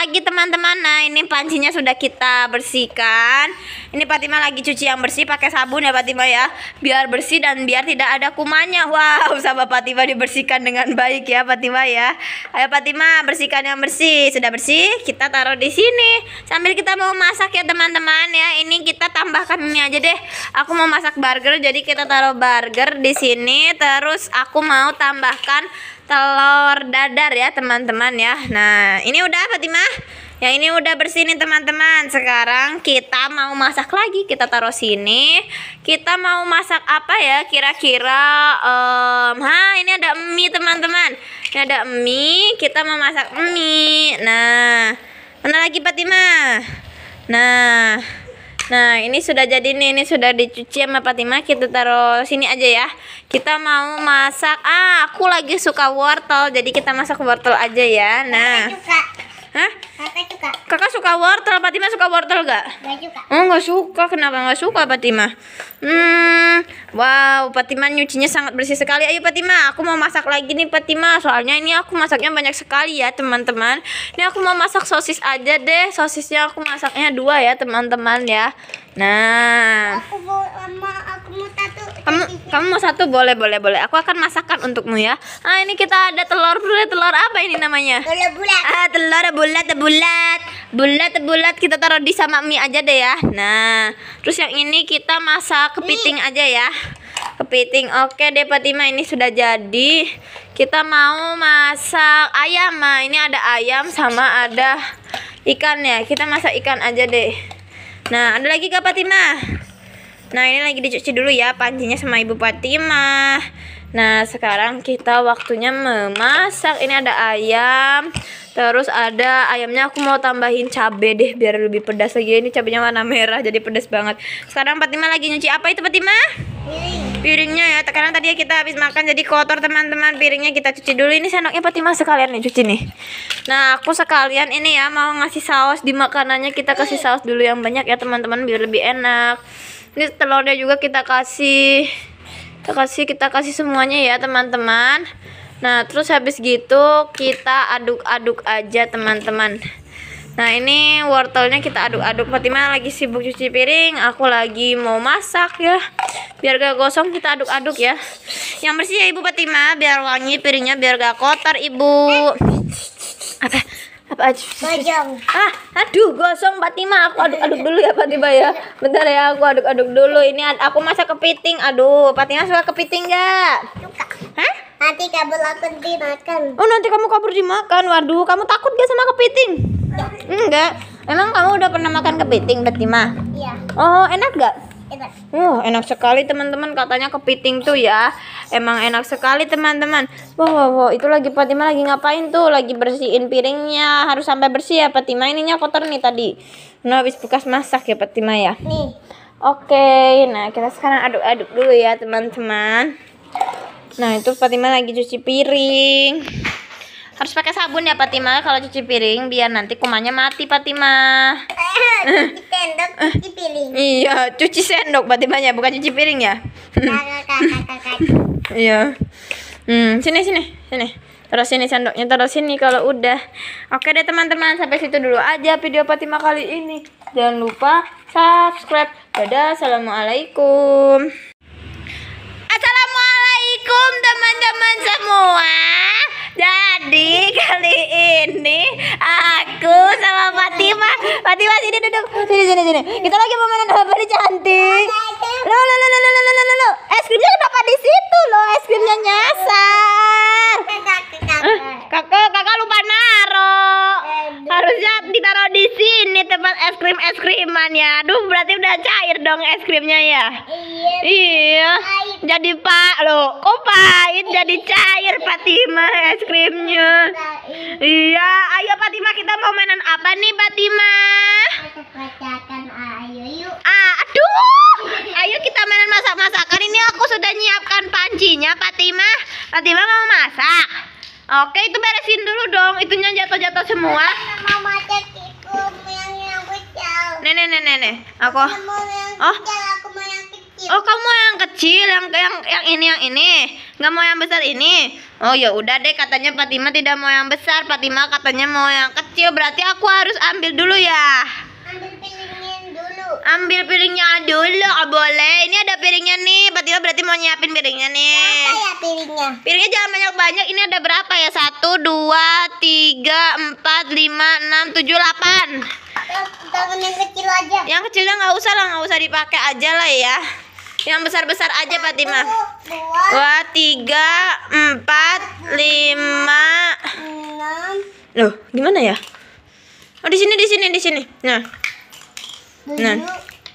lagi teman-teman Nah ini pancinya sudah kita bersihkan Ini Fatima lagi cuci yang bersih pakai sabun ya Fatima ya Biar bersih dan biar tidak ada kumannya Wow sama Fatima dibersihkan dengan baik ya Fatima ya Ayo Fatima bersihkan yang bersih Sudah bersih kita taruh di sini Sambil kita mau masak ya teman-teman ya Ini kita tambahkan ini aja deh Aku mau masak burger jadi kita taruh burger di sini Terus aku mau tambahkan telur dadar ya teman-teman ya Nah ini udah Fatimah Yang ini udah bersih nih teman-teman Sekarang kita mau masak lagi Kita taruh sini Kita mau masak apa ya kira-kira um, Ha ini ada mie teman-teman Ini ada mie Kita mau masak mie Nah Mana lagi Fatimah Nah Nah ini sudah jadi nih Ini sudah dicuci sama Fatima Kita taruh sini aja ya Kita mau masak Ah aku lagi suka wortel Jadi kita masak wortel aja ya Nah wortel gak? Gak suka. Oh gak suka, kenapa gak suka Fatima? Hmm, wow Fatima nyucinya sangat bersih sekali. Ayo Fatima, aku mau masak lagi nih Fatima. Soalnya ini aku masaknya banyak sekali ya teman-teman. Ini aku mau masak sosis aja deh. Sosisnya aku masaknya dua ya teman-teman ya. Nah. Aku Kamu, kamu mau satu boleh boleh boleh. Aku akan masakan untukmu ya. Ah ini kita ada telur telur apa ini namanya? Telur bulat. Ah telur bulat bulat bulat-bulat kita taruh di sama mie aja deh ya nah terus yang ini kita masak kepiting aja ya kepiting oke deh Fatima ini sudah jadi kita mau masak ayam ma ini ada ayam sama ada ikan ya kita masak ikan aja deh nah ada lagi kak Fatima nah ini lagi dicuci dulu ya pancinya sama ibu Fatima Nah, sekarang kita waktunya memasak. Ini ada ayam, terus ada ayamnya aku mau tambahin cabe deh biar lebih pedas lagi. Ini cabenya warna merah jadi pedas banget. Sekarang Fatima lagi nyuci apa itu Fatima? Piring. Piringnya ya. Karena tadi kita habis makan jadi kotor teman-teman. Piringnya kita cuci dulu. Ini sendoknya Fatima sekalian nih cuci nih. Nah, aku sekalian ini ya mau ngasih saus di makanannya kita kasih saus dulu yang banyak ya teman-teman biar lebih enak. Ini telurnya juga kita kasih kita kasih kita kasih semuanya ya teman-teman nah terus habis gitu kita aduk-aduk aja teman-teman nah ini wortelnya kita aduk-aduk Fatima lagi sibuk cuci piring aku lagi mau masak ya biar gak gosong kita aduk-aduk ya yang bersih ya ibu Fatima biar wangi piringnya biar gak kotor ibu apa apa Bajang. ah aduh gosong Fatima aku aduk-aduk dulu ya Fatima ya bentar ya aku aduk-aduk dulu ini aku masak kepiting aduh Fatima suka kepiting nggak suka hah nanti kabur aku dimakan oh nanti kamu kabur dimakan waduh kamu takut gak sama kepiting iya. enggak emang kamu udah pernah makan kepiting Fatima iya oh enak gak enak. Uh, enak sekali teman-teman katanya kepiting tuh ya. Emang enak sekali teman-teman. Wah, wow wow. itu lagi Fatima lagi ngapain tuh? Lagi bersihin piringnya. Harus sampai bersih ya Fatima. Ininya kotor nih tadi. Nah, habis bekas masak ya Fatima ya. Nih. Oke, okay, nah kita sekarang aduk-aduk dulu ya teman-teman. Nah, itu Fatima lagi cuci piring. Harus pakai sabun ya Fatima kalau cuci piring biar nanti kumannya mati Fatima. cuci sendok, eh, cuci piring. Iya, cuci sendok Fatimanya bukan cuci piring ya. Iya. Hmm, sini sini, sini. Terus sini sendoknya terus sini kalau udah. Oke deh teman-teman, sampai situ dulu aja video Fatima kali ini. Jangan lupa subscribe. Dadah, assalamualaikum. Assalamualaikum teman-teman semua. Jadi kali ini aku sama Fatima, Fatima sini duduk, sini sini sini. Kita lagi mau mainan apa di Iya, ayo Fatima kita mau mainan apa nih Fatima? Masakan ayo yuk. Ah, aduh. Ayo kita mainan masak-masakan. Ini aku sudah nyiapkan pancinya Fatima. Fatima mau masak. Oke, itu beresin dulu dong. Itunya jatuh-jatuh semua. Nenek, nenek, nenek. Aku. Oh. Oh kamu yang kecil, yang yang yang ini yang ini, nggak mau yang besar ini. Oh ya udah deh katanya Fatima tidak mau yang besar, Fatima katanya mau yang kecil. Berarti aku harus ambil dulu ya. Ambil piringnya dulu. Ambil piringnya dulu, oh, boleh. Ini ada piringnya nih, Fatima berarti mau nyiapin piringnya nih. Berapa ya piringnya? Piringnya jangan banyak banyak. Ini ada berapa ya? Satu, dua, tiga, empat, lima, enam, tujuh, delapan. yang kecil aja. Yang kecilnya nggak usah lah, nggak usah dipakai aja lah ya. Yang besar-besar aja Pak Tima. Dua, tiga, empat, lima, enam. Loh, gimana ya? Oh di sini, di sini, di sini. Nah, nah.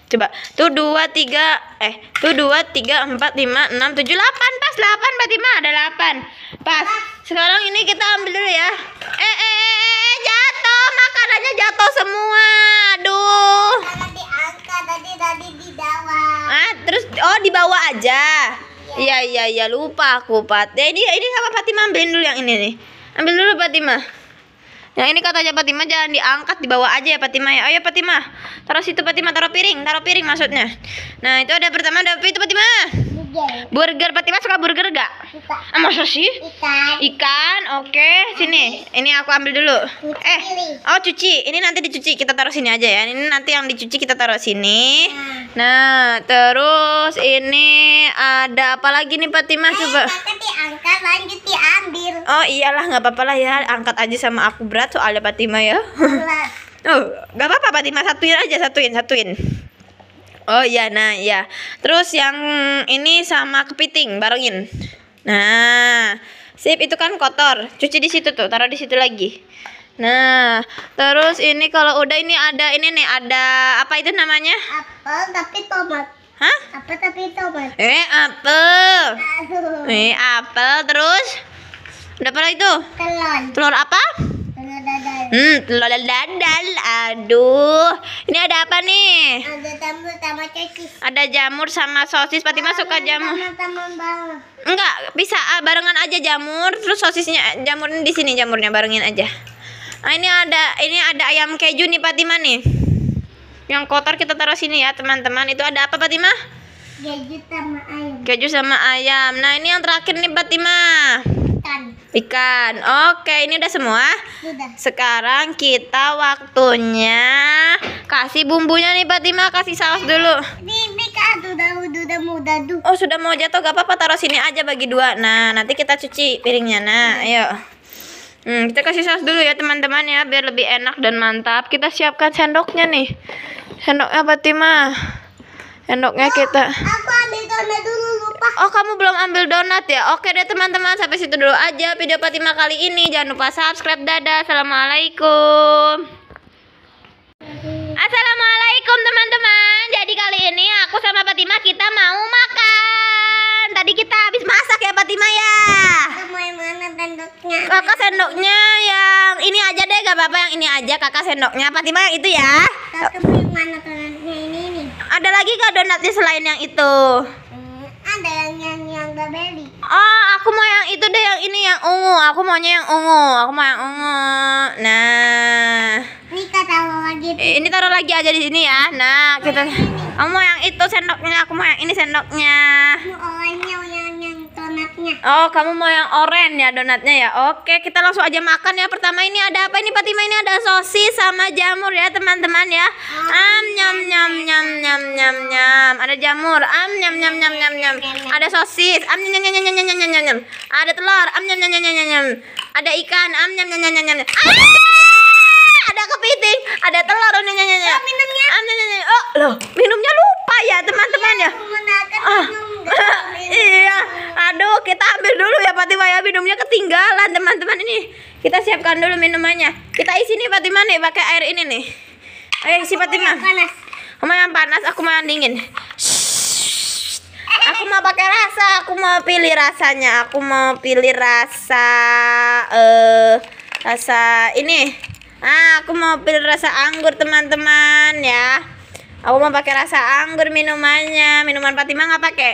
Coba tuh dua tiga eh tuh dua tiga empat lima enam tujuh delapan pas delapan Tima ada delapan pas sekarang ini kita ambil dulu ya eh eh eh, eh, eh jat. Makan oh, makanannya jatuh semua. Aduh. diangkat tadi tadi di bawah. Ah, terus oh bawah aja. Iya. iya, iya, iya, lupa aku, Pat. Ya, eh, ini ini sama Fatima ambilin dulu yang ini nih. Ambil dulu Fatima. Yang ini katanya Fatima jangan diangkat, dibawa aja ya Fatima ya. Oh, Ayo iya, Fatima. Taruh situ Fatima, taruh piring, taruh piring maksudnya. Nah, itu ada pertama ada itu Fatima burger. Burger, Fatima suka burger gak? Suka. Ah, masa sih? Ikan. Ikan, oke. Okay. Sini, ini aku ambil dulu. Eh, oh cuci. Ini nanti dicuci, kita taruh sini aja ya. Ini nanti yang dicuci kita taruh sini. Nah, nah terus ini ada apa lagi nih Fatima eh, coba? diambil. Oh iyalah, nggak apa-apa lah ya. Angkat aja sama aku berat soalnya Fatima ya. oh, nggak apa-apa Fatima satuin aja, satuin, satuin. Oh iya, nah iya. Terus yang ini sama kepiting barengin. Nah, sip itu kan kotor. Cuci di situ tuh, taruh di situ lagi. Nah, terus ini kalau udah ini ada ini nih ada apa itu namanya? Apel tapi tomat. Hah? Apel tapi tomat. Eh, apel. Aduh. Eh, apel terus? Udah apa itu? Telur. Telur apa? Hmm, telur dadal. Aduh. Ini ada apa nih? Ada jamur sama sosis. Ada jamur sama sosis. Fatima nah, suka jamur. Enggak, bisa ah, barengan aja jamur, terus sosisnya eh, jamurnya di sini jamurnya barengin aja. Nah, ini ada ini ada ayam keju nih Fatima nih. Yang kotor kita taruh sini ya, teman-teman. Itu ada apa Fatima? Keju sama ayam. Keju sama ayam. Nah, ini yang terakhir nih Fatima. Ikan. Oke, ini udah semua. Udah. Sekarang kita waktunya kasih bumbunya nih Fatima, kasih saus dulu. Ini udah udah Oh, sudah mau jatuh gak apa-apa taruh sini aja bagi dua. Nah, nanti kita cuci piringnya. Nah, iya. ayo. Hmm, kita kasih saus dulu ya teman-teman ya biar lebih enak dan mantap. Kita siapkan sendoknya nih. Sendoknya Fatima. Endoknya kita. Oh, kamu belum ambil donat ya? Oke deh teman-teman, sampai situ dulu aja video Fatima kali ini. Jangan lupa subscribe. Dadah. Assalamualaikum. Assalamualaikum teman-teman. Jadi kali ini aku sama Fatima kita mau makan. Tadi kita habis masak ya Fatima ya. yang mana sendoknya? Kakak sendoknya yang ini aja deh, gak apa-apa yang ini aja kakak sendoknya. Fatima yang itu ya. Kakak mana ada lagi gak donatnya selain yang itu? Hmm, ada yang yang yang beli. Oh, aku mau yang itu deh, yang ini yang ungu. Aku maunya yang ungu. Aku mau yang ungu. Nah. Ini taruh lagi. Tuh. Eh, ini taruh lagi aja di sini ya. Nah, kita. Kamu mau yang itu sendoknya. Aku mau yang ini sendoknya. Mau yang donatnya. Oh, kamu mau yang oranye ya donatnya ya. Oke, kita langsung aja makan ya. Pertama ini ada apa ini Fatima? Ini ada sosis sama jamur ya, teman-teman ya. Am nyam nyam nyam nyam nyam nyam. Ada jamur. Am nyam nyam nyam nyam nyam. Ada sosis. Am nyam nyam nyam nyam nyam nyam nyam. Ada telur. Am nyam nyam nyam nyam nyam. Ada ikan. Am nyam nyam nyam nyam nyam. Ada kepiting, ada telur. Am nyam nyam nyam. Minumnya. Am nyam nyam. Oh, loh, minumnya lupa ya, teman-teman ya. Ah. iya aduh kita ambil dulu ya Fatima ya minumnya ketinggalan teman-teman ini kita siapkan dulu minumannya kita isi nih Fatima nih pakai air ini nih ayo isi Fatima kamu yang panas aku mau yang dingin aku mau pakai rasa aku mau pilih rasanya aku mau pilih rasa eh rasa ini ah aku mau pilih rasa anggur teman-teman ya aku mau pakai rasa anggur minumannya minuman Fatima nggak pakai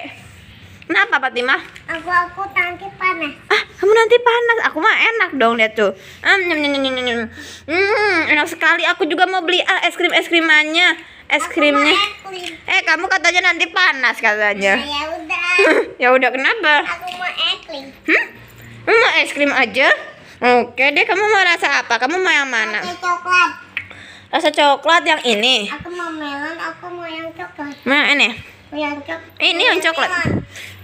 Kenapa Fatima? Aku aku nanti panas. Ah, kamu nanti panas. Aku mah enak dong lihat tuh. Ah, hmm, enak sekali. Aku juga mau beli ah, es krim es krimannya. Es krimnya. Krim. Eh, kamu katanya nanti panas katanya. Nah, ya udah. ya udah kenapa? Aku mau es krim. Hmm? Mau es krim aja? Oke deh, kamu mau rasa apa? Kamu mau yang mana? Rasa coklat. Rasa coklat yang ini. Aku mau melon, aku mau yang coklat. Mau ini. Iya, yang Ini, yang coklat.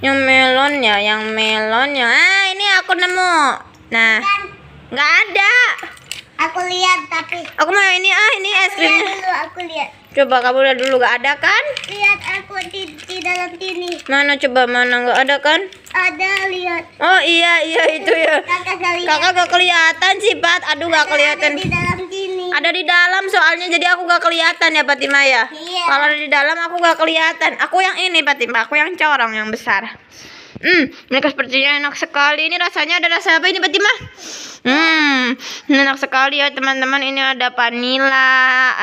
Yang melon ya, yang melon ya. Ah, ini aku nemu. Nah. nggak ada. Aku lihat tapi. Aku mau ini ah, ini es krim. aku lihat. Coba kamu lihat dulu nggak ada kan? Lihat aku di, di dalam sini. Mana coba mana nggak ada kan? Ada lihat. Oh iya iya itu ya. Kakak kakak kelihatan sih Pat. Aduh nggak kelihatan. Di dalam ada di dalam soalnya jadi aku gak kelihatan ya Fatima ya. Iya. Kalau ada di dalam aku gak kelihatan. Aku yang ini Fatima, aku yang corong yang besar. Hmm, mereka sepertinya enak sekali. Ini rasanya ada rasa apa ini Fatima? Hmm, enak sekali ya teman-teman. Ini ada vanilla,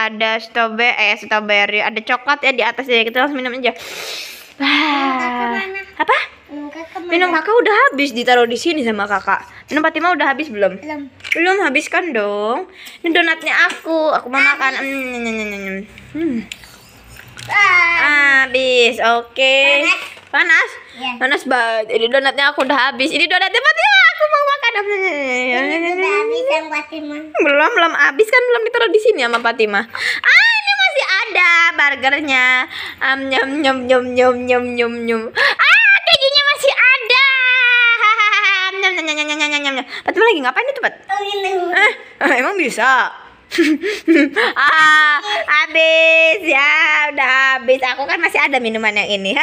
ada strawberry, eh strawberry, ada coklat ya di atasnya. Kita langsung minum aja. Wah. Apa? Minum kakak udah habis ditaruh di sini sama kakak. Minum Fatima udah habis belum? Belum. Belum habis kan dong. Ini donatnya aku. Aku mau makan. Mm, mm, mm, hmm. Habis. Oke. Panas. Iya. Panas? banget. Ini donatnya aku udah habis. Ini donatnya Fatima. Aku mau makan. Belum, belum habis kan belum ditaruh di sini sama Fatima. Ah, ini masih ada burgernya. Um, nyum nyum nyum nyum nyum nyum Ah, Fatima eh, lagi ngapain itu, Pat? Eh, eh, emang bisa? ah, habis ya, udah habis. Aku kan masih ada minuman yang ini.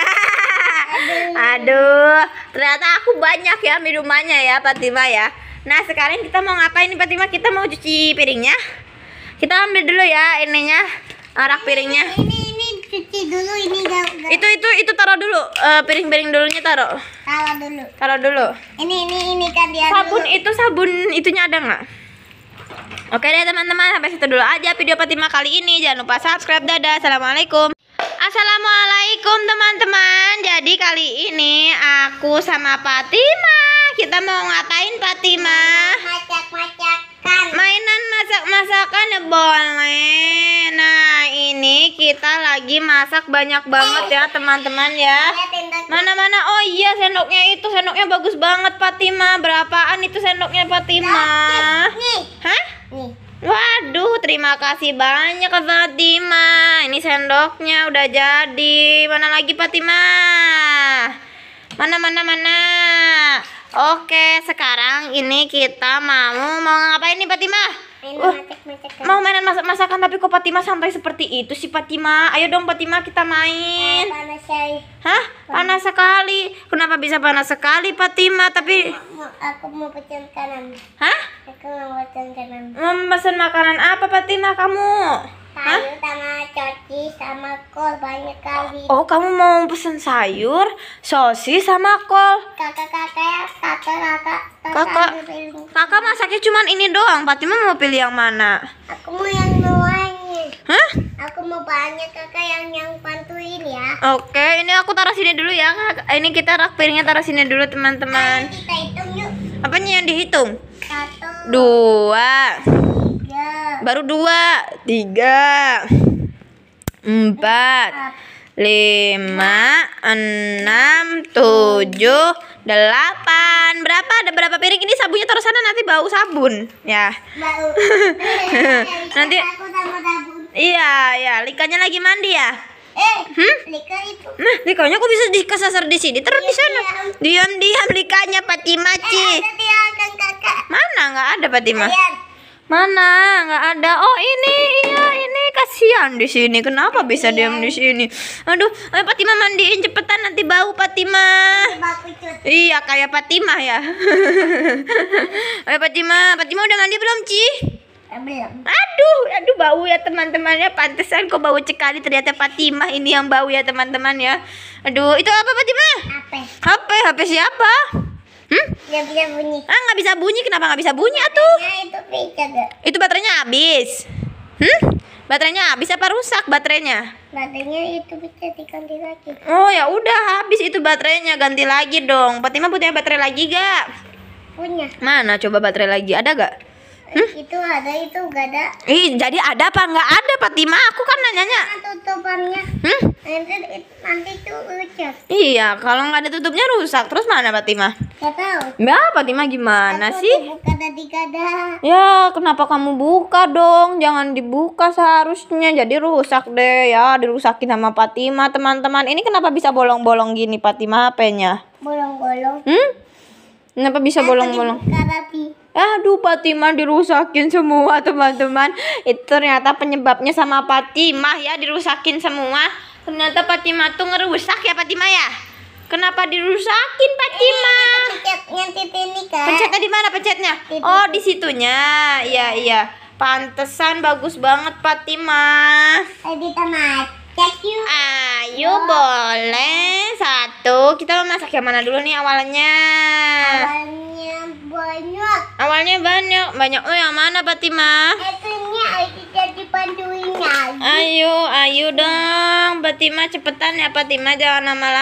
Aduh, ternyata aku banyak ya minumannya ya, Fatima ya. Nah, sekarang kita mau ngapain nih, Fatima? Kita mau cuci piringnya. Kita ambil dulu ya ininya, rak piringnya. Ini, ini cuci dulu ini Itu itu itu taruh dulu eh, piring-piring uh, dulunya taruh. Taruh dulu. Taruh dulu. Ini ini ini kan dia. Sabun dulu. itu sabun itunya ada nggak? Oke deh teman-teman, sampai situ dulu aja video Fatima kali ini. Jangan lupa subscribe. Dadah. Assalamualaikum. Assalamualaikum teman-teman. Jadi kali ini aku sama Fatima. Kita mau ngatain Fatima? Macak-macak masakan. Mainan masak-masakan ya, boleh. Nah, ini kita lagi masak banyak banget ya, teman-teman ya. Mana-mana. Oh iya, sendoknya itu sendoknya bagus banget, Fatima. Berapaan itu sendoknya, Fatima? Hah? Nih. Waduh, terima kasih banyak ke Fatima. Ini sendoknya udah jadi. Mana lagi Fatima? Mana mana mana? Oke, sekarang ini kita mau mau ngapain nih Fatima? Uh, mau mainan masak masakan tapi kok Fatima sampai seperti itu sih Fatima? Ayo dong Fatima kita main. Eh, panas sekali. Hah? Panas sekali. Kenapa bisa panas sekali Fatima? Tapi aku mau pesan makanan. Hah? Aku mau pesan makanan. Mau pesan makanan apa Fatima kamu? sayur sama coci sama kol banyak kali oh kamu mau pesen sayur sosis sama kol kakak kakak kakak kakak kakak kakak masaknya cuma ini doang Fatima mau pilih yang mana aku mau yang doangnya Hah? aku mau banyak kakak yang yang bantuin ya oke ini aku taruh sini dulu ya kak ini kita rak piringnya taruh sini dulu teman-teman nah, kita hitung yuk apanya yang dihitung satu dua baru dua tiga empat lima enam tujuh delapan berapa ada berapa piring ini sabunnya taruh sana nanti bau sabun ya bau. nanti iya iya likanya lagi mandi ya eh hmm? lika itu nah likanya kok bisa dikesasar di sini terus di iya, sana iya. diam diam likanya Patimaci. eh, ada kakak. mana nggak ada pati Mana? Nggak ada. Oh, ini. Iya, ini kasihan di sini. Kenapa bisa iya. diam di sini? Aduh, ayo Fatima mandiin cepetan nanti bau Fatima. Iya, kayak Fatima ya. ayo Fatima, Fatima udah mandi belum, Ci? Eh, belum. Aduh, aduh bau ya teman-teman ya. Pantesan kok bau sekali ternyata Fatimah ini yang bau ya teman-teman ya. Aduh, itu apa Fatimah? HP. HP, HP siapa? Gak bisa bunyi. Ah nggak bisa bunyi kenapa nggak bisa bunyi atuh? Nah, itu Itu baterainya habis. Hmm? Baterainya habis apa rusak baterainya? Baterainya itu bisa diganti lagi. Oh ya udah habis itu baterainya ganti lagi dong. Fatima punya baterai lagi gak? Punya. Mana coba baterai lagi ada gak? Itu ada itu gak ada. Ih, jadi ada apa enggak ada Fatima? Aku kan nanyanya. Nanya tutupannya. Hmm? Nanti itu rusak. Iya, kalau enggak ada tutupnya rusak. Terus mana Fatima? Enggak tahu. Mbak, Fatima gimana aku sih? Buka tadi ada. Ya, kenapa kamu buka dong? Jangan dibuka seharusnya. Jadi rusak deh ya, dirusakin sama Fatima, teman-teman. Ini kenapa bisa bolong-bolong gini Fatima HP-nya? Bolong-bolong. Hmm? Kenapa bisa bolong-bolong? aduh Fatimah dirusakin semua teman-teman itu ternyata penyebabnya sama Fatimah ya dirusakin semua ternyata Fatimah tuh ngerusak ya Fatimah ya Kenapa dirusakin Fatimah? Iya, pencetnya titik ini Pencetnya di mana pencetnya? Oh di situnya, iya iya. Pantesan bagus banget Fatimah. Tadi Ayo boleh satu. Kita mau masak yang mana dulu nih awalnya? Awalnya banyak. Awalnya banyak. Banyak oh yang mana Fatima? Itunya lagi jadi panduinya. Ayo, ayo dong. Fatima cepetan ya Fatima jangan lama-lama.